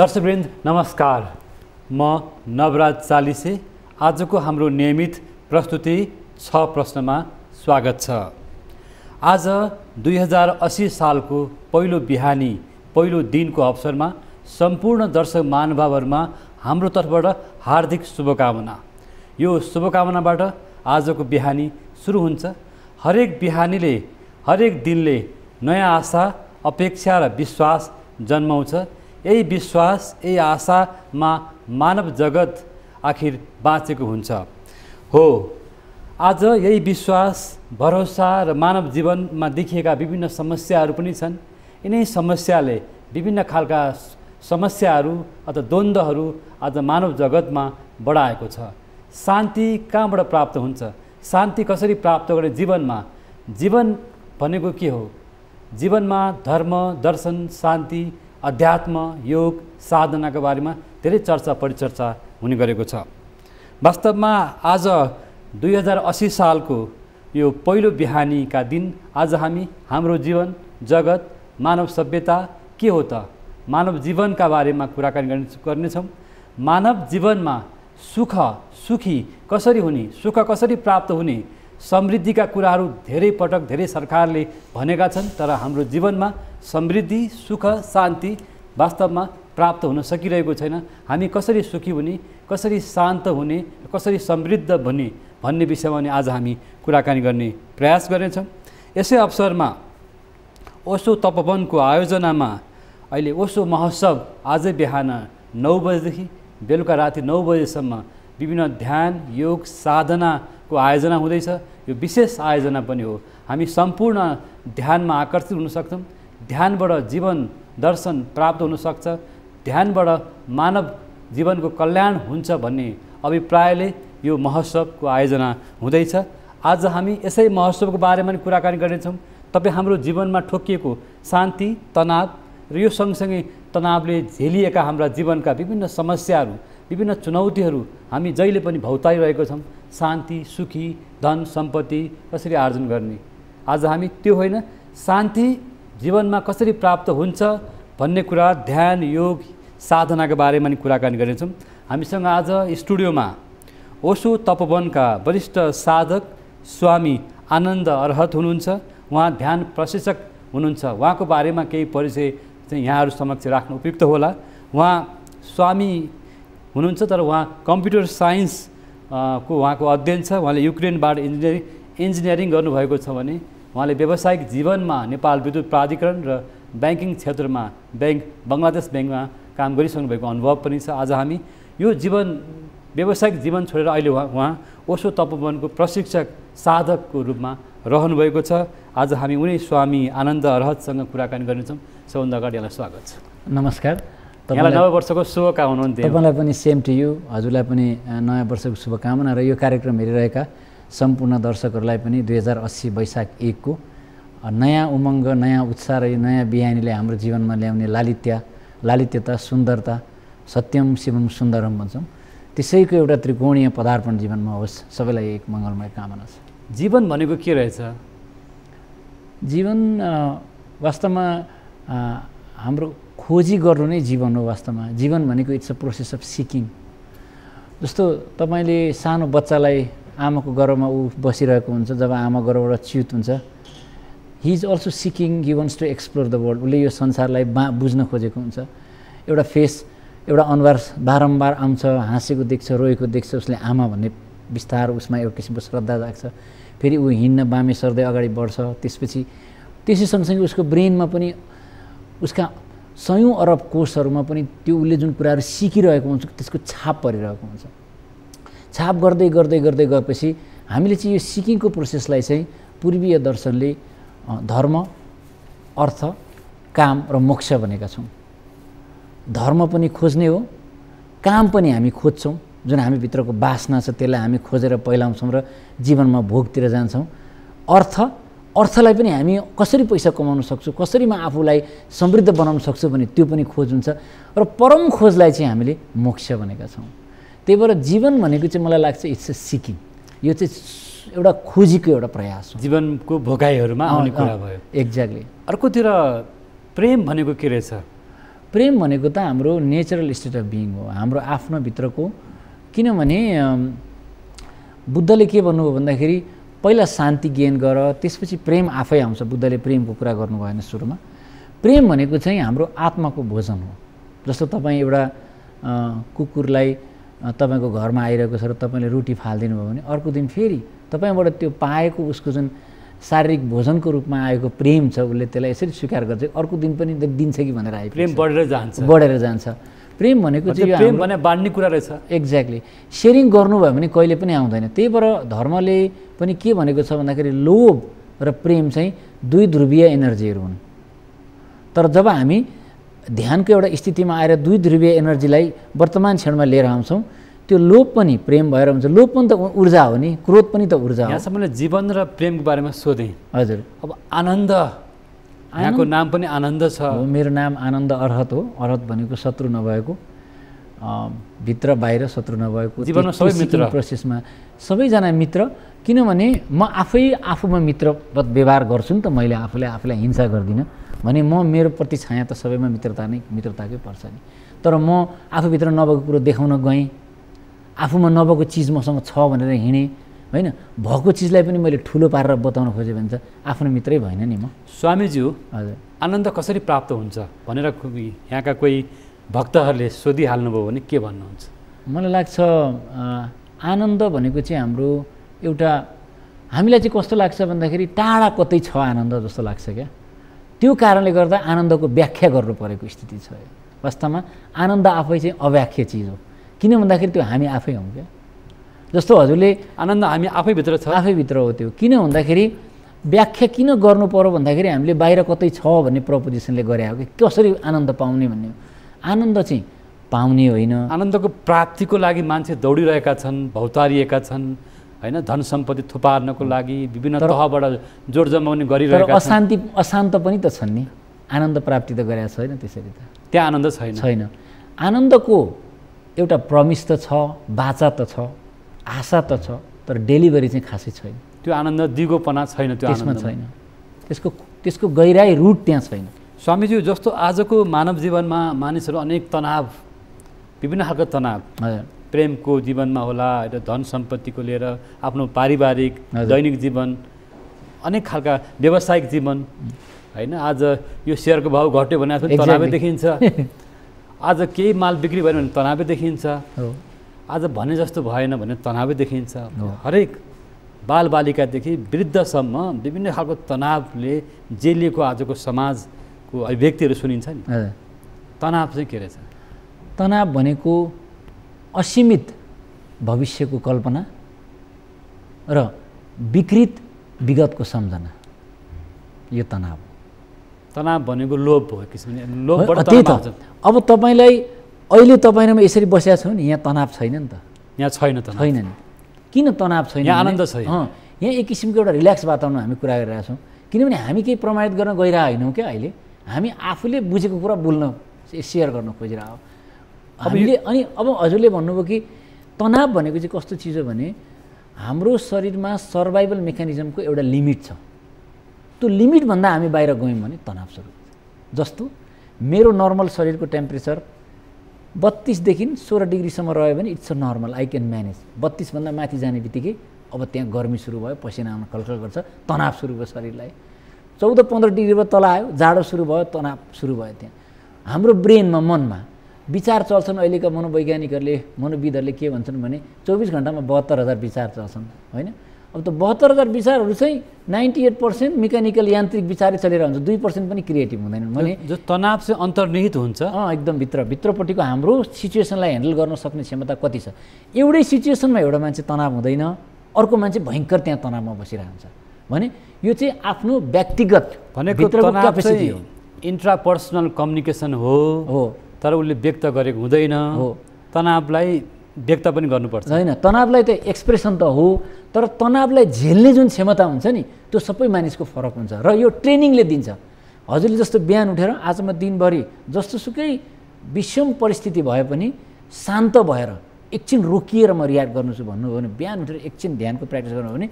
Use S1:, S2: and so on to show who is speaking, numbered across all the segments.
S1: दर्शकवृन्द नमस्कार म नवराज चालिसे आजको हाम्रो नियमित प्रस्तुति छ प्रश्नमा स्वागत छ आज दुई हजार असी सालको पहिलो बिहानी पहिलो दिनको अवसरमा सम्पूर्ण दर्शक महानुभावहरूमा हाम्रो तर्फबाट हार्दिक शुभकामना यो शुभकामनाबाट आजको बिहानी सुरु हुन्छ हरेक बिहानीले हरेक दिनले नयाँ आशा अपेक्षा र विश्वास जन्माउँछ यही विश्वास यही आशामा मानव जगत आखिर बाँचेको हुन्छ हो आज यही विश्वास भरोसा र मानव जीवनमा देखिएका विभिन्न समस्याहरू पनि छन् यिनै समस्याले विभिन्न खालका समस्याहरू अथवा द्वन्द्वहरू आज मानव जगतमा बढाएको छ शान्ति कहाँबाट प्राप्त हुन्छ शान्ति कसरी प्राप्त गर्ने जीवनमा जीवन भनेको के हो जीवनमा धर्म दर्शन शान्ति अध्यात्म योग साधनाको बारेमा धेरै चर्चा परिचर्चा हुने गरेको छ वास्तवमा आज दुई हजार असी सालको यो पहिलो बिहानीका दिन आज हामी हाम्रो जीवन जगत मानव सभ्यता के हो त मानव जीवनका बारेमा कुराकानी गर्ने गर्नेछौँ मानव जीवनमा सुख सुखी कसरी हुने सुख कसरी प्राप्त हुने समृद्धिका कुराहरू धेरै पटक धेरै सरकारले भनेका छन् तर हाम्रो जीवनमा समृद्धि सुख शान्ति वास्तवमा प्राप्त हुन सकिरहेको छैन हामी कसरी सुखी हुने कसरी शान्त हुने कसरी समृद्ध हुने भन्ने विषयमा नै आज हामी कुराकानी गर्ने प्रयास गर्नेछौँ यसै अवसरमा ओसो तपवनको आयोजनामा अहिले ओसो महोत्सव आज बिहान नौ बजेदेखि बेलुका राति नौ बजेसम्म विभिन्न ध्यान योग साधनाको आयोजना हुँदैछ यो विशेष आयोजना पनि हो हामी सम्पूर्ण ध्यानमा आकर्षित हुन सक्छौँ ध्यानबाट जीवन दर्शन प्राप्त हुनसक्छ ध्यानबाट मानव जीवनको कल्याण हुन्छ भन्ने अभिप्रायले यो महोत्सवको आयोजना हुँदैछ आज हामी यसै महोत्सवको बारेमा पनि कुराकानी गर्नेछौँ तपाईँ हाम्रो जीवनमा ठोकिएको शान्ति तनाव र यो सँगसँगै तनावले झेलिएका हाम्रा जीवनका विभिन्न समस्याहरू विभिन्न चुनौतीहरू हामी जहिले पनि भौताइरहेको छौँ शान्ति सुखी धन सम्पत्ति कसरी आर्जन गर्ने आज हामी त्यो होइन शान्ति जीवनमा कसरी प्राप्त हुन्छ भन्ने कुरा ध्यान योग साधनाको बारेमा नि कुराकानी गर्नेछौँ हामीसँग आज स्टुडियोमा ओसो तपोवनका वरिष्ठ साधक स्वामी आनन्द अर्हत हुनुहुन्छ उहाँ ध्यान प्रशिक्षक हुनुहुन्छ उहाँको बारेमा केही परिचय चाहिँ यहाँहरू समक्ष राख्नु उपयुक्त होला उहाँ स्वामी हुनुहुन्छ तर उहाँ कम्प्युटर साइन्स को उहाँको अध्ययन छ उहाँले युक्रेनबाट इन्जिनियरिङ इन्जिनियरिङ गर्नुभएको छ भने उहाँले व्यावसायिक जीवनमा नेपाल विद्युत प्राधिकरण र ब्याङ्किङ क्षेत्रमा ब्याङ्क बङ्गलादेश ब्याङ्कमा काम गरिसक्नु भएको अनुभव पनि छ आज हामी यो जीवन व्यावसायिक जीवन छोडेर अहिले उहाँ उहाँ ओसो तपोवनको प्रशिक्षक साधकको रूपमा रहनुभएको छ आज हामी उनै स्वामी आनन्द अरहतसँग कुराकानी गर्नेछौँ सबभन्दा अगाडि यहाँलाई स्वागत छ
S2: नमस्कार तपाईँलाई नयाँ
S1: वर्षको शुभकामना तपाईँलाई
S2: पनि सेम टु यु हजुरलाई पनि नयाँ वर्षको शुभकामना र यो कार्यक्रम हेरिरहेका सम्पूर्ण दर्शकहरूलाई पनि दुई हजार अस्सी वैशाख एकको नयाँ उमङ्ग नयाँ उत्साह र नयाँ बिहानीले हाम्रो जीवनमा ल्याउने लालित्य लालित्यता सुन्दरता सत्यम शिवम सुन्दरम भन्छौँ त्यसैको एउटा त्रिकोणीय पदार्पण जीवनमा होस् सबैलाई एक मङ्गलमय कामना छ जीवन भनेको के रहेछ जीवन वास्तवमा हाम्रो खोजी गर्नु नै जीवन हो वास्तवमा जीवन भनेको it's a process of seeking जस्तो तपाईँले सानो बच्चालाई आमाको गर्वमा ऊ बसिरहेको हुन्छ जब आमा गर्वबाट च्युत हुन्छ he is also seeking he wants to explore the world उसले यो संसारलाई बा बुझ्न खोजेको हुन्छ एउटा फेस एउटा अनुहार बारम्बार आउँछ हाँसेको देख्छ रोएको देख्छ उसले आमा भन्ने बिस्तार उसमा एउटा किसिमको श्रद्धा जाग्छ फेरि ऊ हिँड्न बामे सर्दै अगाडि बढ्छ त्यसपछि त्यसै सँगसँगै उसको ब्रेनमा पनि उसका सयौँ अरब कोषहरूमा पनि त्यो उसले जुन कुराहरू सिकिरहेको हुन्छ त्यसको छाप परिरहेको हुन्छ छाप गर्दै गर्दै गर्दै गएपछि हामीले चाहिँ यो सिकिङको प्रोसेसलाई चाहिँ पूर्वीय दर्शनले धर्म अर्थ काम र मोक्ष भनेका छौँ धर्म पनि खोज्ने हो काम पनि हामी खोज्छौँ जुन हामीभित्रको बासना छ त्यसलाई हामी खोजेर पहिलाउँछौँ र जीवनमा भोगतिर जान्छौँ अर्थ अर्थलाई पनि हामी कसरी पैसा कमाउन सक्छौँ कसरी म आफूलाई समृद्ध बनाउन सक्छु भने त्यो पनि खोज हुन्छ र परम खोजलाई चाहिँ हामीले मोक्ष भनेका छौँ त्यही भएर जीवन भनेको चाहिँ मलाई लाग्छ इट्स अ सिकिङ यो चाहिँ एउटा खोजीको एउटा प्रयास हो जीवनको भोगाइहरूमा आउने कुरा भयो एक्ज्याक्टली अर्कोतिर प्रेम भनेको के रहेछ प्रेम भनेको त हाम्रो नेचरल स्टेट अफ बिइङ हो हाम्रो आफ्नो भित्रको किनभने बुद्धले के भन्नुभयो भन्दाखेरि पहिला शान्ति गेन गर त्यसपछि प्रेम आफै आउँछ बुद्धले प्रेमको कुरा गर्नु भएन सुरुमा प्रेम भनेको चाहिँ हाम्रो आत्माको भोजन हो जस्तो तपाईँ एउटा कुकुरलाई तपाईँको घरमा आइरहेको छ र तपाईँले रोटी फालिदिनु भयो भने अर्को दिन फेरि तपाईँबाट त्यो पाएको उसको जुन शारीरिक भोजनको रूपमा आएको प्रेम छ उसले त्यसलाई यसरी स्वीकार गर्छ अर्को दिन पनि दिन्छ कि भनेर आयो
S1: प्रेम बढेर जान्छ बढेर
S2: जान्छ प्रेम भनेको चाहिँ भने बाँड्ने कुरा रहेछ एक्ज्याक्टली सेयरिङ गर्नुभयो भने कहिले पनि आउँदैन त्यही भएर धर्मले पनि के भनेको छ भन्दाखेरि लोभ र प्रेम चाहिँ दुई ध्रुवीय एनर्जीहरू हुन् तर जब हामी ध्यानको एउटा स्थितिमा आएर दुई ध्रुवीय एनर्जीलाई वर्तमान क्षणमा लिएर आउँछौँ त्यो लोप पनि प्रेम भएर हुन्छ लोप पनि त ऊर्जा हो नि क्रोध पनि त ऊर्जा हो
S1: यहाँसम्म जीवन र प्रेमको बारेमा सोधेँ हजुर अब आनन्द
S2: यहाँको नाम पनि आनन्द छ मेरो नाम आनन्द अर्हत हो अर्हत भनेको शत्रु नभएको भित्र बाहिर शत्रु नभएको जीवनमा सबै मित्र प्रोसेसमा सबैजना मित्र किनभने म आफै आफूमा मित्रवत व्यवहार गर्छु नि त मैले आफूले आफूलाई हिंसा गर्दिनँ भने म मेरो प्रति छाया त सबैमा मित्रता नै मित्रताकै पर्छ नि तर म आफूभित्र नभएको कुरो देखाउन गएँ आफूमा नभएको चिज मसँग छ भनेर हिँडेँ होइन भएको चिजलाई पनि मैले ठुलो पारेर बताउन खोजेँ भने त आफ्नो मित्रै भएन नि म
S1: स्वामीज्यू हजुर आनन्द कसरी प्राप्त हुन्छ भनेर यहाँका कोही भक्तहरूले सोधिहाल्नुभयो भने के
S2: भन्नुहुन्छ मलाई लाग्छ आनन्द भनेको चाहिँ हाम्रो एउटा हामीलाई चाहिँ कस्तो लाग्छ भन्दाखेरि टाढा कतै छ आनन्द जस्तो लाग्छ क्या त्यो कारणले गर्दा आनन्दको व्याख्या गर्नु परेको स्थिति छ वास्तवमा आनन्द आफै चाहिँ अव्याख्य चिज हो किन भन्दाखेरि त्यो हामी आफै हौँ क्या जस्तो हजुरले आनन्द हामी आफैभित्र छ आफैभित्र हो त्यो किन भन्दाखेरि व्याख्या किन गर्नु पऱ्यो भन्दाखेरि हामीले बाहिर कतै छ भन्ने प्रपोजिसनले गरे हो कि कसरी आनन्द पाउने भन्ने आनन्द चाहिँ पाउने होइन आनन्दको
S1: प्राप्तिको लागि मान्छे दौडिरहेका छन् भौतारिएका छन् होइन धन सम्पत्ति थुपार्नको लागि विभिन्न तहबाट जोड जमाउने गरिरहेको अशान्ति
S2: अशान्त पनि त छन् नि आनन्द प्राप्ति त गरेका छैन त्यसरी त त्यहाँ आनन्द छैन छैन आनन्दको एउटा प्रमिस त छ बाचा त छ आशा त छ तर डेलिभरी चाहिँ खासै छैन
S1: त्यो आनन्द दिगोपना छैन त्यो त्यसमा छैन
S2: त्यसको त्यसको गहिराई रुट त्यहाँ छैन
S1: स्वामीज्यू जस्तो आजको मानव जीवनमा मानिसहरू अनेक तनाव विभिन्न खालको तनाव हजुर प्रेमको जीवनमा होला होइन धन सम्पत्तिको लिएर आफ्नो पारिवारिक दैनिक जीवन अनेक खालका व्यावसायिक जीवन होइन आज यो सेयरको भाउ घट्यो भने आज तनावै देखिन्छ आज केही माल बिक्री भयो भने तनावै देखिन्छ आज भने जस्तो भएन भने तनावै देखिन्छ हरेक बाल बालबालिकादेखि वृद्धसम्म विभिन्न खालको तनावले जेलिएको आजको समाजको अभिव्यक्तिहरू सुनिन्छ
S2: नि तनाव चाहिँ के रहेछ तनाव भनेको असीमित भविष्यको कल्पना र विकृत विगतको सम्झना यो तनाव
S1: तनाव भनेको लोभ हो किसिमले त्यही त
S2: अब तपाईँलाई अहिले तपाईँमा यसरी बसेका छौँ नि यहाँ तनाव छैन नि त
S1: यहाँ छैन त छैन नि
S2: किन तनाव छैन आनन्द छ यहाँ एक किसिमको एउटा रिल्याक्स वातावरण हामी कुरा गरिरहेको छौँ किनभने हामी केही प्रमाणित गर्न गइरहेको होइनौँ क्या अहिले हामी आफूले बुझेको कुरा बोल्न सेयर गर्न खोजिरहेको हामीले अनि अब हजुरले भन्नुभयो कि तनाव भनेको चाहिँ कस्तो चिज हो भने हाम्रो शरीरमा सर्भाइभल मेकानिजमको एउटा लिमिट छ त्यो लिमिटभन्दा हामी बाहिर गयौँ भने तनाव सुरु जस्तो मेरो नर्मल शरीरको टेम्परेचर बत्तिसदेखि सोह्र डिग्रीसम्म रह्यो भने it's a normal I can manage बत्तिसभन्दा माथि जाने बित्तिकै अब त्यहाँ गर्मी सुरु भयो पसिना आउन खलखल गर्छ तनाव सुरु भयो शरीरलाई चौध पन्ध्र डिग्रीमा तल आयो जाडो सुरु भयो तनाव सुरु भयो त्यहाँ हाम्रो ब्रेनमा मनमा विचार चल्छन् अहिलेका मनोवैज्ञानिकहरूले मनोविदहरूले के भन्छन् भने चौबिस घन्टामा बहत्तर हजार विचार चल्छन् होइन अब त बहत्तर हजार विचारहरू चाहिँ नाइन्टी एट पर्सेन्ट मेकानिकल यान्त्रिक विचारै चलेर हुन्छ दुई पर्सेन्ट पनि क्रिएटिभ हुँदैनन् भने जो तनाव चाहिँ अन्तर्निहित हुन्छ एकदम भित्र भित्रपट्टिको हाम्रो सिचुएसनलाई ह्यान्डल गर्न सक्ने क्षमता कति छ एउटै सिचुएसनमा एउटा मान्छे तनाव हुँदैन अर्को मान्छे भयङ्कर त्यहाँ तनावमा बसिरहन्छ भने यो चाहिँ आफ्नो व्यक्तिगत भनेको
S1: इन्ट्रापर्सनल कम्युनिकेसन हो हो तर उसले व्यक्त गरेको हुँदैन हो
S2: तनावलाई व्यक्त पनि गर्नुपर्छ होइन तनावलाई त एक्सप्रेसन त हो तर तनावलाई झेल्ने जुन क्षमता हुन्छ नि त्यो सबै मानिसको फरक हुन्छ र यो ट्रेनिङले दिन्छ हजुरले जस्तो बिहान उठेर आज म दिनभरि जस्तोसुकै विषम परिस्थिति भए पनि शान्त भएर एकछिन रोकिएर म रियाक्ट छु भन्नुभयो भने बिहान उठेर एकछिन ध्यानको प्र्याक्टिस गर्नुभयो भने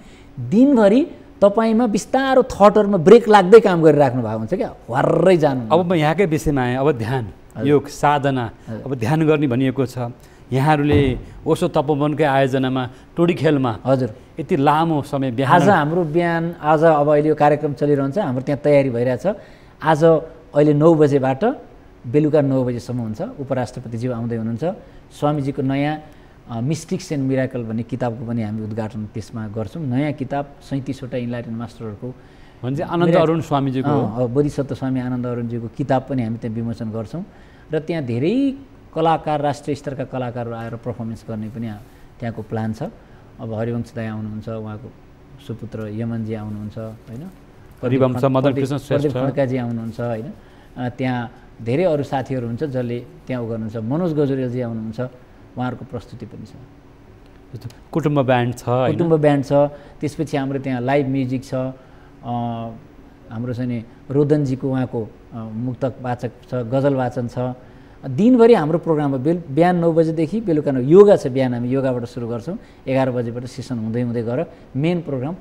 S2: दिनभरि तपाईँमा बिस्तारो थटहरूमा ब्रेक लाग्दै काम गरिराख्नु भएको हुन्छ क्या हर्रै जानु अब
S1: म यहाँकै विषयमा आएँ अब ध्यान योग साधना अब ध्यान गर्ने भनिएको छ यहाँहरूले ओसो तपोवनकै आयोजनामा टोडी खेलमा हजुर यति लामो समय बिहान आज हाम्रो
S2: बिहान आज अब अहिले यो कार्यक्रम चलिरहन्छ हाम्रो त्यहाँ तयारी भइरहेछ आज अहिले नौ बजेबाट बेलुका नौ बजीसम्म हुन्छ उपराष्ट्रपतिज्यू आउँदै हुनुहुन्छ स्वामीजीको नयाँ मिस्टिक्स एन्ड मिराकल भन्ने किताबको पनि हामी उद्घाटन त्यसमा गर्छौँ नयाँ किताब सैँतिसवटा इन्लाइटेन मास्टरहरूको भने आनन्द अरुण स्वामीजीको बोधिसत्व स्वामी आनन्द अरुणजीको किताब पनि हामी त्यहाँ विमोचन गर्छौँ र त्यहाँ धेरै कलाकार राष्ट्रिय स्तरका कलाकारहरू आएर पर्फर्मेन्स गर्ने पनि त्यहाँको प्लान छ अब हरिवंश दाई आउनुहुन्छ उहाँको सुपुत्र यमनजी आउनुहुन्छ होइन प्रदीप खड्काजी आउनुहुन्छ होइन त्यहाँ धेरै अरू साथीहरू हुन्छ जसले त्यहाँ गर्नुहुन्छ मनोज गजुरेलजी आउनुहुन्छ उहाँहरूको प्रस्तुति पनि छ
S1: कुटुम्ब ब्यान्ड छ कुटुम्ब
S2: ब्यान्ड छ त्यसपछि हाम्रो त्यहाँ लाइभ म्युजिक छ हाम्रो चाहिँ नि रोदनजीको उहाँको मुक्तक वाचक छ गजल वाचन छ दिनभरि हाम्रो प्रोग्राममा बेल बिहान नौ बजीदेखि बेलुका नौ योगा छ बिहान हामी योगाबाट सुरु गर्छौँ एघार बजीबाट सेसन हुँदै हुँदै गएर मेन प्रोग्राम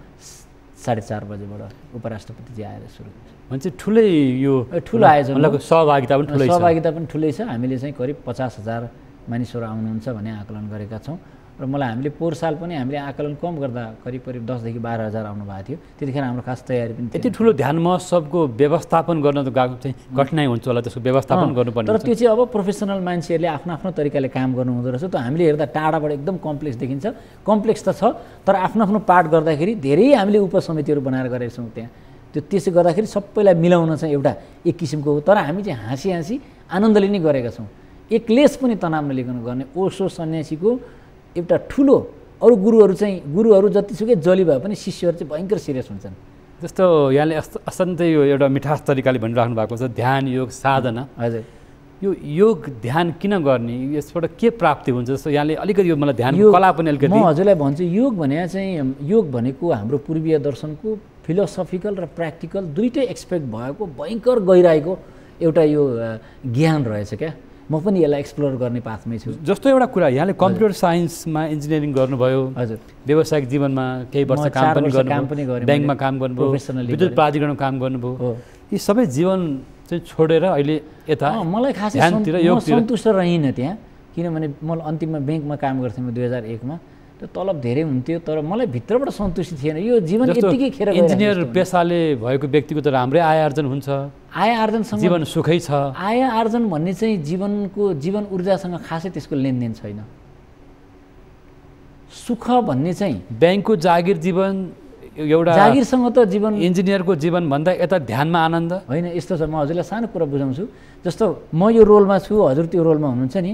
S2: साढे चार बजीबाट उपराष्ट्रपतिजी आएर सुरु
S1: हुन्छ ठुलै यो
S2: ठुलो आयोजन सहभागिता पनि सहभागिता पनि ठुलै छ हामीले चाहिँ करिब पचास हजार मानिसहरू आउनुहुन्छ भन्ने आकलन गरेका छौँ र मलाई हामीले पोहोर साल पनि हामीले आकलन कम गर्दा करिब करिब दसदेखि बाह्र हजार आउनु भएको थियो त्यतिखेर हाम्रो खास तयारी पनि
S1: यति ठुलो ध्यान महोत्सवको व्यवस्थापन गर्न त गएको चाहिँ कठिनाइ हुन्छ होला त्यसको व्यवस्थापन गर्नुपर्ने तर त्यो
S2: चाहिँ अब प्रोफेसनल मान्छेहरूले आफ्नो आफ्नो तरिकाले काम गर्नु हुँदो रहेछ त हामीले हेर्दा टाढाबाट एकदम कम्प्लेक्स देखिन्छ कम्प्लेक्स त छ तर आफ्नो आफ्नो पार्ट गर्दाखेरि धेरै हामीले उपसमितिहरू बनाएर गरेका छौँ त्यहाँ त्यो त्यसो गर्दाखेरि सबैलाई मिलाउन चाहिँ एउटा एक किसिमको हो तर हामी चाहिँ हाँसी हाँसी आनन्दले नै गरेका छौँ एक्लेस पनि तनाव नलिकन गर्ने ओसो सन्यासीको एउटा ठुलो अरू गुरुहरू चाहिँ गुरुहरू जतिसुकै जली भए पनि शिष्यहरू चाहिँ भयङ्कर सिरियस हुन्छन्
S1: जस्तो यहाँले असन्तै यो एउटा मिठास तरिकाले भनिराख्नु भएको छ ध्यान योग साधना हजुर यो योग ध्यान किन गर्ने यसबाट के प्राप्ति हुन्छ जस्तो यहाँले अलिकति यो मलाई ध्यान कला पनि अलिकति म हजुरलाई
S2: भन्छु योग भने चाहिँ योग भनेको हाम्रो पूर्वीय दर्शनको फिलोसफिकल र प्र्याक्टिकल दुइटै एक्सपेक्ट भएको भयङ्कर गइरहेको एउटा यो ज्ञान रहेछ क्या म पनि यसलाई एक्सप्लोर गर्ने पाथमै छु जस्तो एउटा कुरा
S1: यहाँले कम्प्युटर साइन्समा इन्जिनियरिङ गर्नुभयो हजुर व्यावसायिक जीवनमा केही वर्ष काम पनि काम पनि गरेँ ब्याङ्कमा काम गर्नुभयो विद्युत प्राधिकरणमा काम गर्नुभयो यी सबै जीवन चाहिँ छोडेर अहिले यता मलाई खासै सन्तुष्ट
S2: रहेन त्यहाँ किनभने म अन्तिममा ब्याङ्कमा काम गर्थेँ म दुई हजार एकमा त्यो तलब धेरै हुन्थ्यो तर मलाई भित्रबाट सन्तुष्टि थिएन यो जीवन यतिकै खेर इन्जिनियर
S1: पेसाले भएको व्यक्तिको त राम्रै आय आर्जन हुन्छ आय
S2: आर्जनसँग जीवन सुखै छ आय आर्जन भन्ने चाहिँ जीवनको जीवन ऊर्जासँग खासै त्यसको लेनदेन छैन सुख भन्ने चाहिँ
S1: ब्याङ्कको जागिर जीवन एउटा जागिरसँग
S2: त जीवन इन्जिनियरको जीवनभन्दा यता ध्यानमा आनन्द होइन यस्तो छ म हजुरलाई सानो कुरा बुझाउँछु जस्तो म यो रोलमा छु हजुर त्यो रोलमा हुनुहुन्छ नि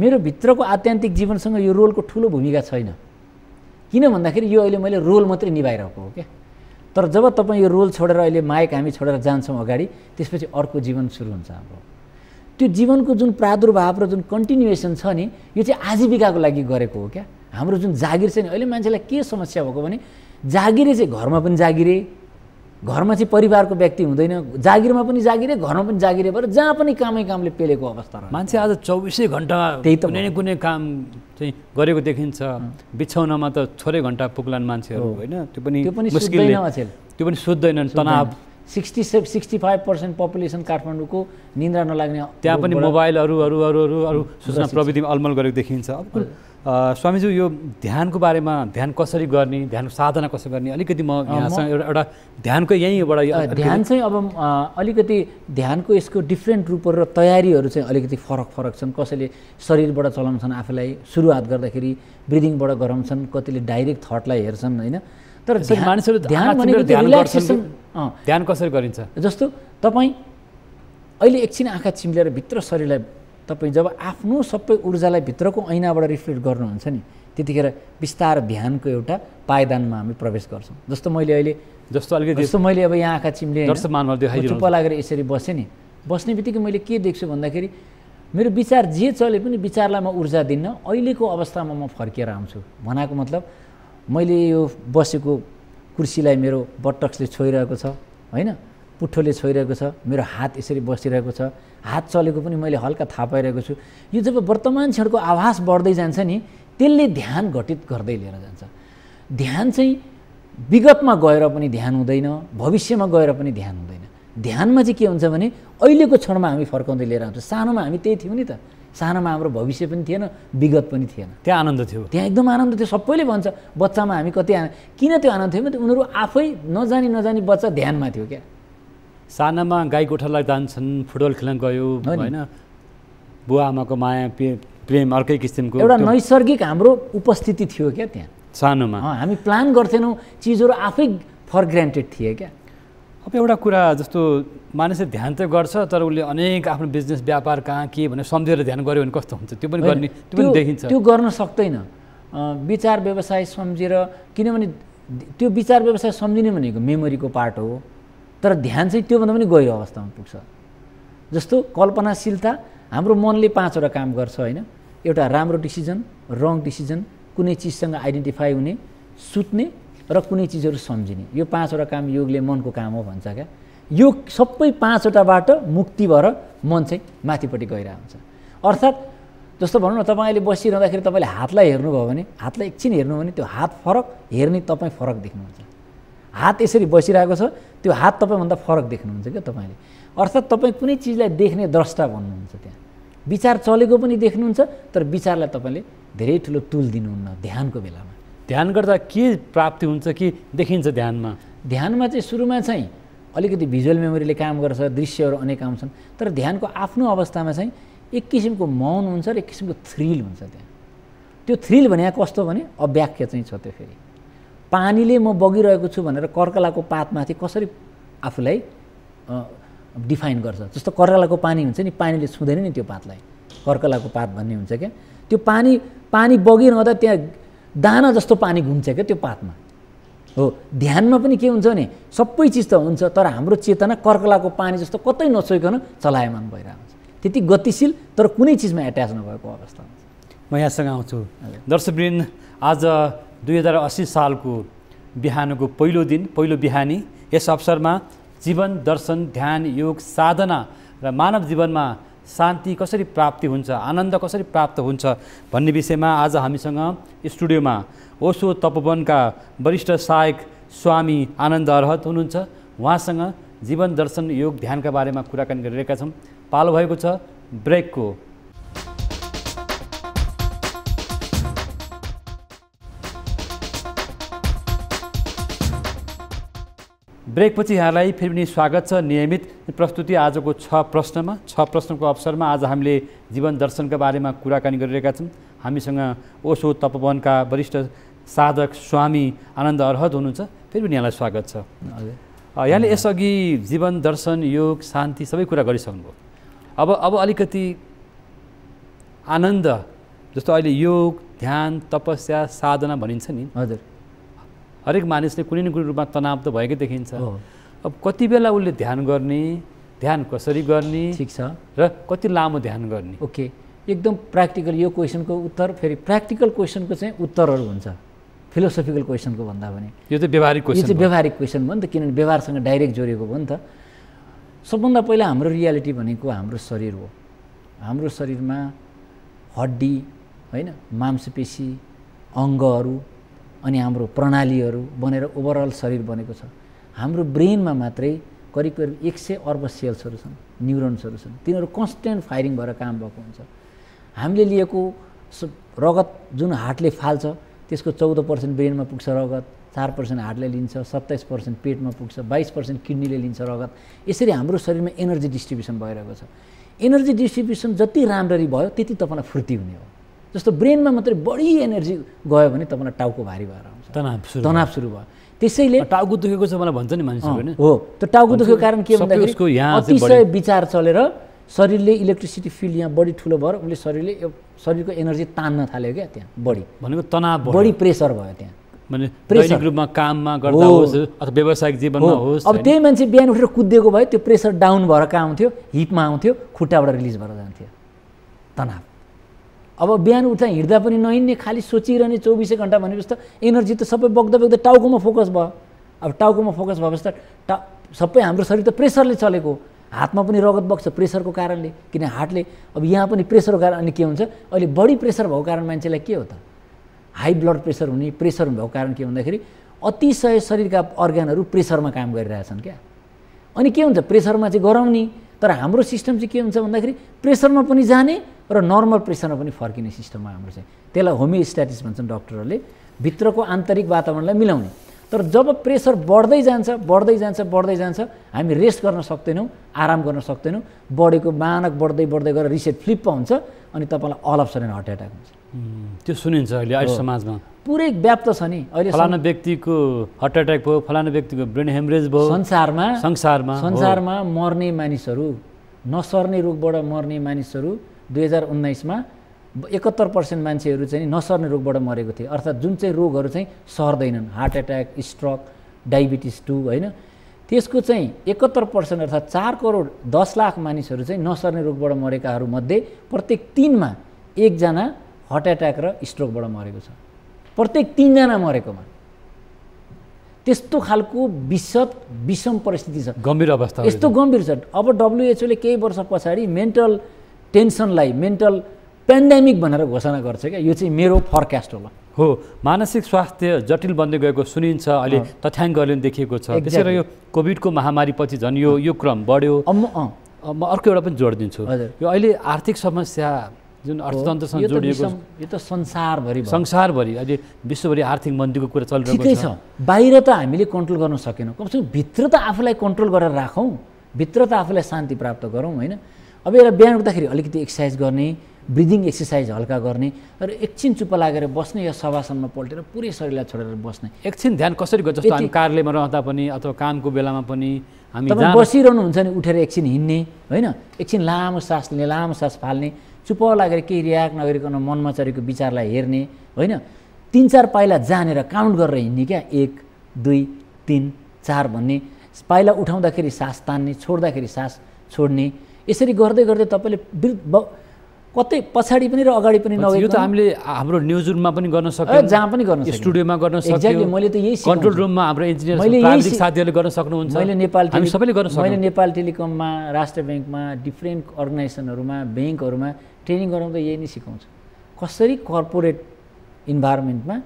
S2: मेरो भित्रको आत्यान्तिक जीवनसँग यो रोलको ठुलो भूमिका छैन किन भन्दाखेरि यो अहिले मैले रोल मात्रै निभाइरहेको हो क्या तर जब तपाईँ यो रोल छोडेर अहिले माइक हामी छोडेर जान्छौँ अगाडि त्यसपछि अर्को जीवन सुरु हुन्छ हाम्रो त्यो जीवनको जुन प्रादुर्भाव र जुन कन्टिन्युएसन छ नि यो चाहिँ आजीविकाको लागि गरेको हो क्या हाम्रो जुन जागिर छ नि अहिले मान्छेलाई के समस्या भएको भने जागिरे चाहिँ घरमा पनि जागिरे घरमा चाहिँ परिवारको व्यक्ति हुँदैन जागिरमा पनि जागिरे घरमा पनि जागिरे भएर जहाँ पनि कामै कामले पेलेको अवस्था मान्छे आज
S1: चौबिसै घन्टा त्यही त कुनै कुनै काम चाहिँ गरेको देखिन्छ बिछाउनमा त छोरै घन्टा पुग्लान् मान्छेहरू होइन त्यो पनि त्यो पनि त्यो पनि सोध्दैनन् तनाव
S2: सिक्सटी से सिक्सटी फाइभ पर्सेन्ट पपुलेसन काठमाडौँको निन्द्रा नलाग्ने त्यहाँ पनि
S1: मोबाइलहरू अरू अरू अरू अरू सूचना प्रविधिमा अलमल गरेको देखिन्छ स्वामीज्यू यो ध्यानको बारेमा ध्यान कसरी गर्ने ध्यानको साधना कसरी गर्ने अलिकति
S2: म यहाँसँग एउटा
S1: एउटा ध्यानको यहीँबाट ध्यान
S2: चाहिँ अब अलिकति ध्यानको यसको डिफ्रेन्ट रूपहरू र तयारीहरू चाहिँ अलिकति फरक फरक छन् कसैले शरीरबाट चलाउँछन् आफूलाई सुरुवात गर्दाखेरि ब्रिदिङबाट गराउँछन् कतिले डाइरेक्ट थटलाई हेर्छन् होइन तर मानिसहरू ध्यान
S1: ध्यान कसरी गरिन्छ
S2: जस्तो तपाईँ अहिले एकछिन आँखा चिम्लेर भित्र शरीरलाई तपाईँ जब आफ्नो सबै ऊर्जालाई भित्रको ऐनाबाट रिफ्लेक्ट गर्नुहुन्छ नि त्यतिखेर बिस्तार ध्यानको एउटा पायदानमा हामी प्रवेश गर्छौँ जस्तो मैले अहिले जस्तो अलिकति जस्तो मैले अब यहाँ आँखा चिम्ले चुप्प लागेर यसरी बसेँ नि बस्ने बित्तिकै मैले के देख्छु भन्दाखेरि मेरो विचार जे चले पनि विचारलाई म ऊर्जा दिन्न अहिलेको अवस्थामा म फर्किएर आउँछु भनेको मतलब मैले यो बसेको कुर्सीलाई मेरो बटक्सले छोइरहेको छ होइन पुठोले छोइरहेको छ मेरो हात यसरी बसिरहेको छ हात चलेको पनि मैले हल्का थाहा पाइरहेको छु यो जब वर्तमान क्षणको आभास बढ्दै जान्छ नि त्यसले ध्यान घटित गर्दै लिएर जान्छ ध्यान चाहिँ विगतमा गएर पनि ध्यान हुँदैन भविष्यमा गएर पनि ध्यान हुँदैन ध्यानमा चाहिँ के हुन्छ भने अहिलेको क्षणमा हामी फर्काउँदै लिएर आउँछौँ सानोमा हामी त्यही थियौँ नि त सानोमा हाम्रो भविष्य पनि थिएन विगत पनि थिएन त्यहाँ आनन्द थियो त्यहाँ एकदम आनन्द थियो सबैले भन्छ बच्चामा हामी कति आनन्द किन त्यो आनन्द थियो भने उनीहरू आफै नजानी नजानी बच्चा ध्यानमा थियो क्या
S1: सानामा गाई गोठालाई जान्छन् फुटबल खेल्न गयो होइन बुवा आमाको माया प्रेम अर्कै किसिमको एउटा
S2: नैसर्गिक हाम्रो उपस्थिति थियो क्या त्यहाँ सानोमा हामी प्लान गर्थेनौँ चिजहरू आफै फर ग्रान्टेड थिए क्या
S1: अब एउटा कुरा जस्तो मानिसले ध्यान त गर्छ तर उसले अनेक आफ्नो बिजनेस व्यापार कहाँ के भनेर सम्झेर ध्यान गऱ्यो भने कस्तो हुन्छ त्यो पनि गर्ने त्यो पनि देखिन्छ त्यो गर्न
S2: सक्दैन विचार व्यवसाय सम्झेर किनभने त्यो विचार व्यवसाय सम्झिने भनेको मेमोरीको पार्ट हो तर ध्यान चाहिँ त्योभन्दा पनि गहिरो अवस्थामा पुग्छ जस्तो कल्पनाशीलता हाम्रो मनले पाँचवटा काम गर्छ होइन एउटा राम्रो डिसिजन रङ डिसिजन कुनै चिजसँग आइडेन्टिफाई हुने सुत्ने र कुनै चिजहरू सम्झिने यो पाँचवटा काम योगले मनको काम हो भन्छ क्या यो सबै पाँचवटाबाट मुक्ति भएर मन चाहिँ माथिपट्टि गइरहेको हुन्छ अर्थात् जस्तो भनौँ न तपाईँले बसिरहँदाखेरि तपाईँले हातलाई हेर्नुभयो भने हातलाई एकछिन हेर्नुभयो भने त्यो हात फरक हेर्ने तपाईँ फरक देख्नुहुन्छ हात यसरी बसिरहेको छ त्यो हात तपाईँभन्दा फरक देख्नुहुन्छ क्या तपाईँले अर्थात् तपाईँ कुनै चिजलाई देख्ने द्रष्टा भन्नुहुन्छ त्यहाँ विचार चलेको पनि देख्नुहुन्छ तर विचारलाई तपाईँले धेरै ठुलो तुल दिनुहुन्न ध्यानको बेलामा
S1: ध्यान गर्दा के प्राप्ति हुन्छ कि देखिन्छ
S2: ध्यानमा ध्यानमा चाहिँ सुरुमा चाहिँ अलिकति भिजुअल मेमोरीले काम गर्छ दृश्यहरू अनेक आउँछन् तर ध्यानको आफ्नो अवस्थामा चाहिँ एक किसिमको मौन हुन्छ र एक किसिमको थ्रिल हुन्छ त्यहाँ त्यो थ्रिल भने कस्तो भने अव्याख्या चाहिँ छ त्यो फेरि पानीले म बगिरहेको छु भनेर कर्कलाको पातमाथि कसरी आफूलाई डिफाइन गर्छ जस्तो कर्कलाको पानी हुन्छ नि पानीले छुँदैन नि त्यो पातलाई कर्कलाको पात भन्ने हुन्छ क्या त्यो पानी पानी बगिरहँदा त्यहाँ दाना जस्तो पानी घुम्छ क्या त्यो पातमा हो ध्यानमा पनि के हुन्छ भने सबै चिज त हुन्छ तर हाम्रो चेतना कर्कलाको पानी जस्तो कतै नसोइकन चलायमान भइरहेको हुन्छ त्यति गतिशील तर कुनै चिजमा एट्याच नभएको अवस्था
S1: हुन्छ म यहाँसँग आउँछु दर्शकवृन्द आज दुई हजार असी सालको बिहानको पहिलो दिन पहिलो बिहानी यस अवसरमा जीवन दर्शन ध्यान योग साधना र मानव जीवनमा शान्ति कसरी प्राप्ति हुन्छ आनन्द कसरी प्राप्त हुन्छ भन्ने विषयमा आज हामीसँग स्टुडियोमा ओसो तपोवनका वरिष्ठ सहायक स्वामी आनन्द अरहत हुनुहुन्छ उहाँसँग जीवन दर्शन योग ध्यानका बारेमा कुराकानी गरिरहेका छौँ पालो भएको छ ब्रेकको ब्रेकपछि यहाँलाई फेरि पनि स्वागत छ नियमित प्रस्तुति आजको छ प्रश्नमा छ प्रश्नको अवसरमा आज हामीले जीवन दर्शनका बारेमा कुराकानी गरिरहेका छौँ हामीसँग ओसो तपवनका वरिष्ठ साधक स्वामी आनन्द अर्हत हुनुहुन्छ फेरि पनि यहाँलाई स्वागत छ यहाँले यसअघि जीवन दर्शन योग शान्ति सबै कुरा गरिसक्नुभयो अब अब अलिकति आनन्द जस्तो अहिले योग ध्यान तपस्या साधना भनिन्छ नि हजुर हरेक मानिसले कुनै न कुनै रूपमा तनाव त भएकै देखिन्छ अब कति बेला उसले ध्यान गर्ने ध्यान कसरी गर्ने
S2: ठिक छ र कति लामो ध्यान गर्ने ओके एकदम प्र्याक्टिकल यो क्वेसनको उत्तर फेरि प्र्याक्टिकल क्वेसनको चाहिँ उत्तरहरू हुन्छ फिलोसफिकल क्वेसनको भन्दा पनि
S1: यो चाहिँ व्यवहारिक क्वेसन यो चाहिँ
S2: व्यवहारिक क्वेसन भयो नि त किनभने व्यवहारसँग डाइरेक्ट जोडिएको भयो नि त सबभन्दा पहिला हाम्रो रियालिटी भनेको हाम्रो शरीर हो हाम्रो शरीरमा हड्डी होइन मांसपेशी अङ्गहरू अनि हाम्रो प्रणालीहरू बनेर ओभरअल शरीर बनेको छ हाम्रो ब्रेनमा मात्रै करिब करिब एक सय अर्ब सेल्सहरू छन् न्युरोन्सहरू छन् तिनीहरू कन्सटेन्ट फायरिङ भएर काम भएको हुन्छ हामीले लिएको रगत जुन हार्टले फाल्छ त्यसको चौध पर्सेन्ट ब्रेनमा पुग्छ रगत चार पर्सेन्ट हार्टले लिन्छ सत्ताइस पर्सेन्ट पेटमा पुग्छ बाइस पर्सेन्ट किडनीले लिन्छ रगत यसरी हाम्रो शरीरमा एनर्जी डिस्ट्रिब्युसन भइरहेको छ एनर्जी डिस्ट्रिब्युसन जति राम्ररी भयो त्यति तपाईँलाई फुर्ती हुने हो जस्तो ब्रेनमा मात्रै बढी एनर्जी गयो भने तपाईँलाई टाउको भारी भएर आउँछ तनाव तनाव सुरु भयो त्यसैले टाउको दुखेको छ मलाई भन्छ नि मान्छेहरू हो त्यो टाउको दुखेको कारण के भन्दाखेरि अतिशय विचार चलेर शरीरले इलेक्ट्रिसिटी फिल्ड यहाँ बढी ठुलो भएर उसले शरीरले यो शरीरको एनर्जी तान्न थाल्यो क्या त्यहाँ बढी भनेको तनाव बढी प्रेसर भयो
S1: त्यहाँ प्रेसर रूपमा काममा गर्दा होस् व्यावसायिक जीवनमा होस् अब त्यही
S2: मान्छे बिहान उठेर कुदिएको भए त्यो प्रेसर डाउन भएर कहाँ आउँथ्यो हिपमा आउँथ्यो खुट्टाबाट रिलिज भएर जान्थ्यो तनाव अब बिहान उठ्दा हिँड्दा पनि नहिँड्ने खालि सोचिरहने चौबिसै घन्टा भनेपछि त एनर्जी त सबै बग्दा बग्दा टाउकोमा फोकस भयो अब टाउकोमा फोकस भएपछि त टा सबै हाम्रो शरीर त प्रेसरले चलेको हातमा पनि रगत बग्छ प्रेसरको कारणले किन हार्टले अब यहाँ पनि प्रेसरको कारण अनि के हुन्छ अहिले बढी प्रेसर भएको कारण मान्छेलाई के हो त हाई ब्लड प्रेसर हुने प्रेसर भएको कारण के भन्दाखेरि अतिशय शरीरका अर्ग्यानहरू प्रेसरमा काम गरिरहेछन् क्या अनि के हुन्छ प्रेसरमा चाहिँ गराउने तर हाम्रो सिस्टम चाहिँ के हुन्छ भन्दाखेरि प्रेसरमा पनि जाने र नर्मल प्रेसरमा पनि फर्किने सिस्टममा हाम्रो चाहिँ त्यसलाई होमियोस्ट्याटिस भन्छन् डक्टरहरूले भित्रको आन्तरिक वातावरणलाई मिलाउने तर जब प्रेसर बढ्दै जान्छ बढ्दै जान्छ बढ्दै जान्छ हामी रेस्ट गर्न सक्दैनौँ आराम गर्न सक्दैनौँ बढेको मानक बढ्दै बढ्दै गएर रिसेट फ्लिप हुन्छ अनि तपाईँलाई अलप सर हार्ट एट्याक हुन्छ
S1: त्यो सुनिन्छ अहिले अहिले समाजमा
S2: पुरै व्याप्त छ नि अहिले फलाना
S1: व्यक्तिको हार्ट एट्याक भयो फलाना व्यक्तिको ब्रेन हेमरेज भयो संसारमा संसारमा संसारमा
S2: मर्ने मानिसहरू नसर्ने रोगबाट मर्ने मानिसहरू दुई हजार उन्नाइसमा एकहत्तर पर्सेन्ट मान्छेहरू चाहिँ नसर्ने रोगबाट मरेको थिए अर्थात् जुन चाहिँ रोगहरू चाहिँ सर्दैनन् heart attack stroke diabetes two होइन त्यसको चाहिँ एकहत्तर पर्सेन्ट अर्थात् चार करोड दस लाख मानिसहरू चाहिँ नसर्ने रोगबाट मरेकाहरूमध्ये प्रत्येक तिनमा एकजना हार्ट एट्याक र स्ट्रोकबाट मरेको छ प्रत्येक तिनजना मरेकोमा त्यस्तो खालको विषद विषम परिस्थिति छ गम्भीर अवस्था यस्तो गम्भीर छ अब डब्लुएचओले केही वर्ष पछाडि मेन्टल टेन्सनलाई मेन्टल पेन्डेमिक भनेर घोषणा गर्छ क्या यो चाहिँ मेरो फरकास्ट होला हो
S1: मानसिक स्वास्थ्य जटिल बन्दै गएको सुनिन्छ अहिले तथ्याङ्कहरूले देखिएको छ त्यसै गरी यो कोभिडको महामारीपछि झन् यो यो क्रम बढ्यो
S2: म अर्को
S1: एउटा पनि जोड दिन्छु यो अहिले आर्थिक समस्या जुन अर्थतन्त्रसँग जोडिएको यो त
S2: संसारभरि संसारभरि अहिले विश्वभरि आर्थिक मन्दीको कुरा चलिरहेको छ बाहिर त हामीले कन्ट्रोल गर्न सकेनौँ कमसेकम भित्र त आफूलाई कन्ट्रोल गरेर राखौँ भित्र त आफूलाई शान्ति प्राप्त गरौँ होइन अब यसलाई बिहान उठ्दाखेरि अलिकति एक्सर्साइज गर्ने ब्रिदिङ एक्सर्साइज हल्का गर्ने र एकछिन चुप लागेर बस्ने या सभासम्म पल्टेर पुरै शरीरलाई छोडेर बस्ने एकछिन ध्यान कसरी गर्छ जस्तो हामी कार्यालयमा रहँदा पनि अथवा कामको बेलामा पनि हामी बसिरहनुहुन्छ भने उठेर एकछिन हिँड्ने होइन एकछिन लामो सास लिने लामो सास फाल्ने चुप लागेर केही रियाक्ट नगरिकन मनमा चरेको विचारलाई हेर्ने होइन तिन चार पाइला जानेर काउन्ट गरेर हिँड्ने क्या एक दुई तिन चार भन्ने पाइला उठाउँदाखेरि सास तान्ने छोड्दाखेरि सास छोड्ने यसरी गर्दै गर्दै तपाईँले विरुद्ध कतै पछाडि पनि र अगाडि पनि नगयो यो त हामीले हाम्रो
S1: न्युज रुममा पनि गर्न सक्यो जहाँ पनि गर्न स्टुडियोमा गर्न सक्यो मैले त यही कन्ट्रोल रुममा हाम्रो इन्जिनियर मैले साथीहरूले गर्न सक्नुहुन्छ मैले नेपाल सबैले गर्न मैले
S2: नेपाल टेलिकममा राष्ट्र ब्याङ्कमा डिफ्रेन्ट अर्गनाइजेसनहरूमा ब्याङ्कहरूमा ट्रेनिङ गराउँदा यही नै सिकाउँछु कसरी कर्पोरेट इन्भाइरोमेन्टमा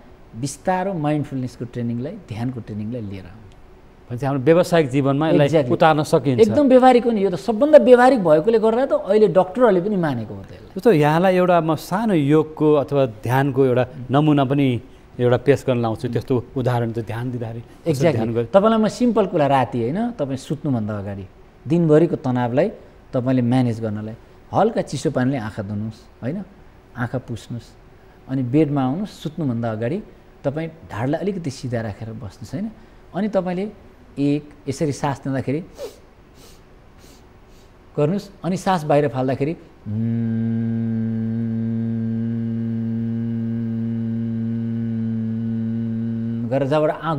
S2: बिस्तारो माइन्डफुलनेसको ट्रेनिङलाई ध्यानको ट्रेनिङलाई लिएर आउँछ
S1: भनेपछि हाम्रो व्यावसायिक जीवनमा
S2: यसलाई उतार्न सकिन्छ एकदम व्यवहारिक हो नि यो त सबभन्दा व्यवहारिक भएकोले गर्दा त अहिले डक्टरहरूले पनि मानेको हो त्यसलाई
S1: जस्तो यहाँलाई एउटा म सानो योगको अथवा ध्यानको एउटा नमुना पनि एउटा पेस गर्न लाउँछु त्यस्तो उदाहरण त ध्यान दिँदाखेरि एक्ज्याक्ट
S2: तपाईँलाई म सिम्पल कुरा राति होइन तपाईँ सुत्नुभन्दा अगाडि दिनभरिको तनावलाई तपाईँले म्यानेज गर्नलाई हल्का चिसो पानीले आँखा धुनुहोस् होइन आँखा पुस्नुहोस् अनि बेडमा आउनुहोस् सुत्नुभन्दा अगाडि तपाईँ ढाडलाई अलिकति सिधा राखेर बस्नुहोस् होइन अनि तपाईँले एक यसरी सास दिँदाखेरि गर्नुहोस् अनि सास बाहिर फाल्दाखेरि गरेर जहाँबाट आँ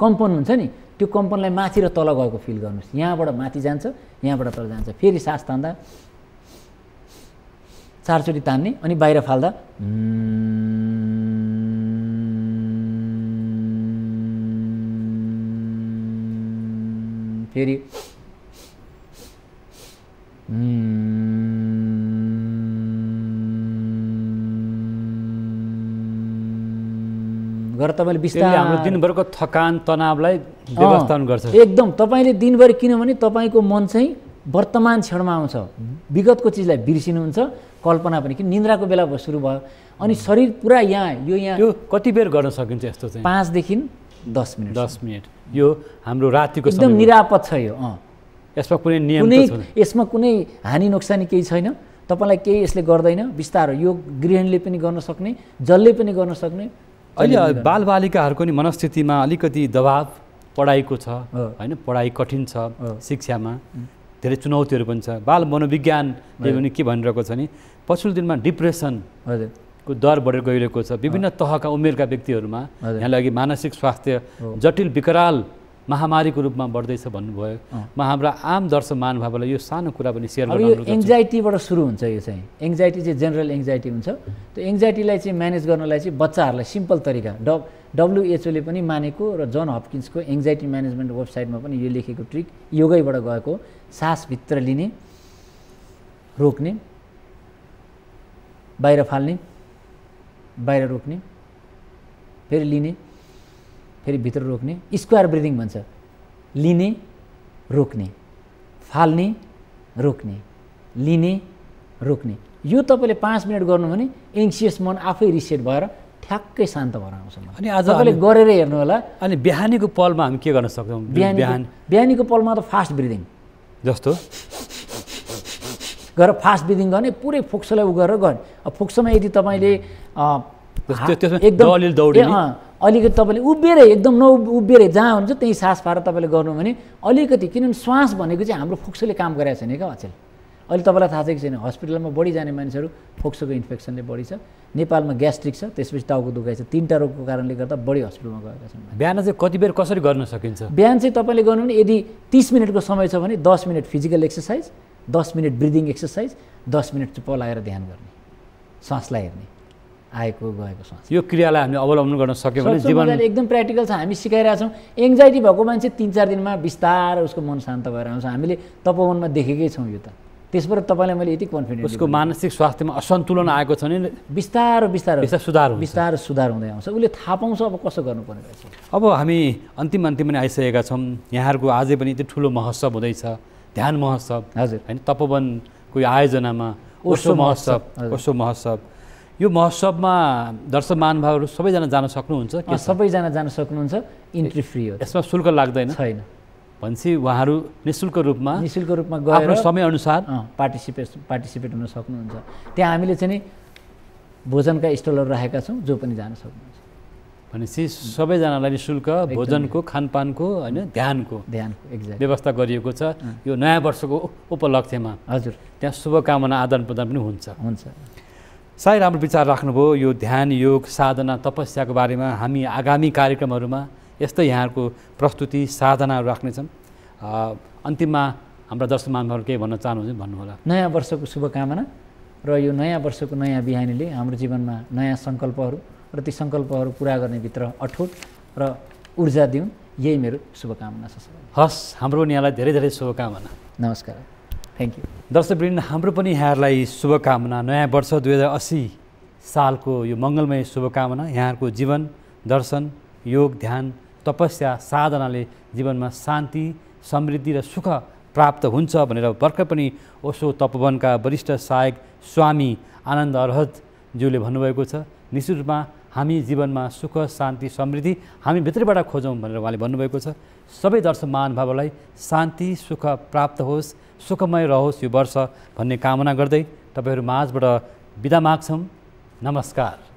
S2: कम्पन हुन्छ नि त्यो कम्पनलाई माथि र तल गएको फिल गर्नुहोस् यहाँबाट माथि जान्छ यहाँबाट तल जान्छ फेरि सास तान्दा चारचोटि तान्ने अनि बाहिर फाल्दा फेरि
S1: गरेर तपाईँले बिस्तारै हाम्रो दिनभरको थकान तनावलाई व्यवस्थापन गर्छ
S2: एकदम तपाईँले दिनभरि किनभने तपाईँको मन चाहिँ वर्तमान क्षणमा आउँछ विगतको चिजलाई बिर्सिनुहुन्छ कल्पना पनि कि निन्द्राको बेला सुरु भयो अनि शरीर पुरा यहाँ यो यहाँ कति बेर गर्न सकिन्छ यस्तो चाहिँ पाँचदेखि दस मिनट दस मिनट यो
S1: हाम्रो रातिको एकदम
S2: निरापद छ यो
S1: अँ यसमा कुनै नियम कुनै
S2: यसमा कुनै हानि नोक्सानी केही छैन तपाईँलाई केही यसले गर्दैन बिस्तारो यो गृहणले पनि गर्न सक्ने जसले पनि गर्न सक्ने अहिले
S1: बालबालिकाहरूको नि मनस्थितिमा अलिकति दबाव पढाइको छ होइन पढाइ कठिन छ शिक्षामा धेरै चुनौतीहरू पनि छ बाल मनोविज्ञानले पनि के भनिरहेको छ नि पछिल्लो दिनमा डिप्रेसन हजुर को दर बढेर गइरहेको छ विभिन्न तहका उमेरका व्यक्तिहरूमा यहाँ लागि मानसिक स्वास्थ्य जटिल विकराल महामारीको रूपमा बढ्दैछ भन्नुभयो म हाम्रा आम दर्शक महानुभावलाई यो सानो कुरा पनि सेयर गर्नु एङ्जाइटीबाट
S2: सुरु हुन्छ यो चाहिँ एङ्जाइटी चाहिँ जेनरल एङ्जाइटी हुन्छ त्यो एङ्जाइटीलाई चाहिँ म्यानेज गर्नलाई चाहिँ बच्चाहरूलाई सिम्पल तरिका ड डब्लुएचओले पनि मानेको र जन हप्किन्सको एङ्जाइटी म्यानेजमेन्ट वेबसाइटमा पनि यो लेखेको ट्रिक योगैबाट गएको सासभित्र लिने रोक्ने बाहिर फाल्ने बाहिर रोक्ने फेरि लिने फेरि भित्र रोक्ने स्क्वायर ब्रिदिङ भन्छ लिने रोक्ने फाल्ने रोक्ने लिने रोक्ने यो तपाईँले पाँच मिनट गर्नु भने एङ्सियस मन आफै रिसेट भएर ठ्याक्कै शान्त भएर आउँछ अनि आज तपाईँले
S1: गरेर हेर्नु होला अनि बिहानीको पलमा हामी के गर्न सक्छौँ बिहान
S2: बिहानीको पलमा त फास्ट ब्रिदिङ जस्तो गएर फास्ट ब्रिदिङ गर्ने पुरै फोक्सोलाई उ गरेर गर्ने फोक्सोमा यदि तपाईँले एकदम अलिकति तपाईँले उभिएर एकदम न उभिएर जहाँ हुन्छ त्यहीँ सास पाएर तपाईँले गर्नु भने अलिकति किनभने श्वास भनेको चाहिँ हाम्रो फोक्सोले काम गरेको छैन क्या अचेल अहिले तपाईँलाई थाहा छ कि छैन हस्पिटलमा बढी जाने मानिसहरू फोक्सोको इन्फेक्सनले बढी छ नेपालमा ग्यास्ट्रिक छ त्यसपछि टाउको दुखाइ छ तिनवटा रोगको कारणले गर्दा बढी हस्पिटलमा गएका छन्
S1: बिहान चाहिँ कति बेर कसरी गर्न सकिन्छ
S2: बिहान चाहिँ तपाईँले गर्नु भने यदि तिस मिनटको समय छ भने दस मिनट फिजिकल एक्सर्साइज दस मिनट ब्रिदिङ एक्सर्साइज दस मिनट चुप लगाएर ध्यान गर्ने श्वासलाई हेर्ने आएको गएको श्वास
S1: यो क्रियालाई हामीले अवलम्बन गर्न सक्यौँ भने जीवन
S2: एकदम प्र्याक्टिकल छ हामी सिकाइरहेको छौँ एङ्जाइटी भएको मान्छे तिन चार दिनमा बिस्तार उसको मन शान्त भएर आउँछ हामीले तपोवनमा देखेकै छौँ यो त त्यसबाट तपाईँलाई मैले यति कन्फिडेन्स उसको मानसिक स्वास्थ्यमा असन्तुलन आएको छ भने बिस्तारो बिस्तारो सुधार बिस्तारो सुधार हुँदै आउँछ उसले थाहा पाउँछ अब कसो गर्नुपर्ने रहेछ
S1: अब हामी अन्तिम अन्तिम पनि आइसकेका छौँ यहाँहरूको आजै पनि यति ठुलो महोत्सव हुँदैछ ध्यान महोत्सव हजुर होइन तपोवनको यो आयोजनामा ओसो महोत्सव ओसो महोत्सव यो महोत्सवमा दर्शक महानुभावहरू सबैजना जान सक्नुहुन्छ कि सबैजना जान सक्नुहुन्छ इन्ट्री फ्री हो यसमा शुल्क लाग्दैन
S2: छैन भनेपछि उहाँहरू नि शुल्क रूपमा नि शुल्क रूपमा गएर समयअनुसार पार्टिसिपेट पार्टिसिपेट हुन सक्नुहुन्छ त्यहाँ हामीले चाहिँ भोजनका स्टलहरू राखेका छौँ जो पनि जान सक्नुहुन्छ भनेपछि सबैजनालाई नि शुल्क भोजनको खानपानको होइन
S1: ध्यानको ध्यानको एक्ज्याक्ट व्यवस्था गरिएको छ यो नयाँ वर्षको उपलक्ष्यमा हजुर त्यहाँ शुभकामना आदान प्रदान पनि हुन्छ हुन्छ साह्रै राम्रो विचार राख्नुभयो यो ध्यान योग साधना तपस्याको बारेमा हामी आगामी कार्यक्रमहरूमा यस्तै यहाँहरूको प्रस्तुति साधनाहरू राख्नेछौँ अन्तिममा हाम्रा दर्शक मानवहरू केही भन्न चाहनुहुन्छ भन्नुहोला नयाँ
S2: वर्षको शुभकामना र यो नयाँ वर्षको नयाँ बिहानीले हाम्रो जीवनमा नयाँ सङ्कल्पहरू र ती सङ्कल्पहरू पुरा गर्नेभित्र अठोट र ऊर्जा दिउन् यही मेरो शुभकामना छ
S1: हस् हाम्रो यहाँलाई धेरै धेरै शुभकामना नमस्कार थ्याङ्क यू दर्शकवृन्द हाम्रो पनि यहाँहरूलाई शुभकामना नयाँ वर्ष दुई हजार असी सालको यो मङ्गलमय शुभकामना यहाँहरूको जीवन दर्शन योग ध्यान तपस्या साधनाले जीवनमा शान्ति समृद्धि र सुख प्राप्त हुन्छ भनेर भर्खर पनि ओसो तपोवनका वरिष्ठ सहायक स्वामी आनन्द अर्हतज्यूले भन्नुभएको छ निश्चित रूपमा हामी जीवनमा सुख शान्ति समृद्धि हामी भित्रैबाट खोजौँ भनेर उहाँले भन्नुभएको छ सबै दर्शक महानुभावलाई शान्ति सुख प्राप्त होस् सुखमय रहोस् यो वर्ष भन्ने कामना गर्दै तपाईँहरू माझबाट बिदा माग्छौँ नमस्कार